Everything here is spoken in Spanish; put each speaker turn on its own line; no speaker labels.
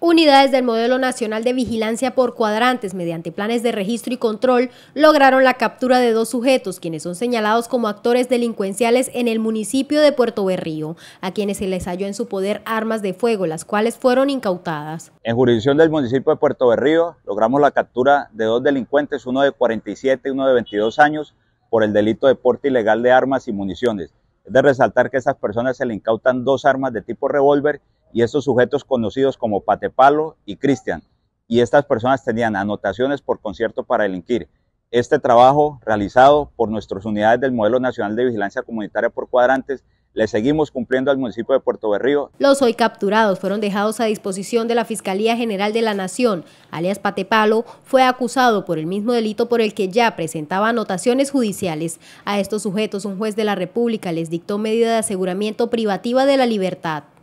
Unidades del Modelo Nacional de Vigilancia por Cuadrantes, mediante planes de registro y control, lograron la captura de dos sujetos, quienes son señalados como actores delincuenciales en el municipio de Puerto Berrío, a quienes se les halló en su poder armas de fuego, las cuales fueron incautadas.
En jurisdicción del municipio de Puerto Berrío, logramos la captura de dos delincuentes, uno de 47 y uno de 22 años, por el delito de porte ilegal de armas y municiones. Es de resaltar que a esas personas se le incautan dos armas de tipo revólver y estos sujetos conocidos como Patepalo y Cristian. Y estas personas tenían anotaciones por concierto para delinquir. Este trabajo realizado por nuestras unidades del Modelo Nacional de Vigilancia Comunitaria por Cuadrantes le seguimos cumpliendo al municipio de Puerto Berrío.
Los hoy capturados fueron dejados a disposición de la Fiscalía General de la Nación. Alias Patepalo fue acusado por el mismo delito por el que ya presentaba anotaciones judiciales. A estos sujetos un juez de la República les dictó medida de aseguramiento privativa de la libertad.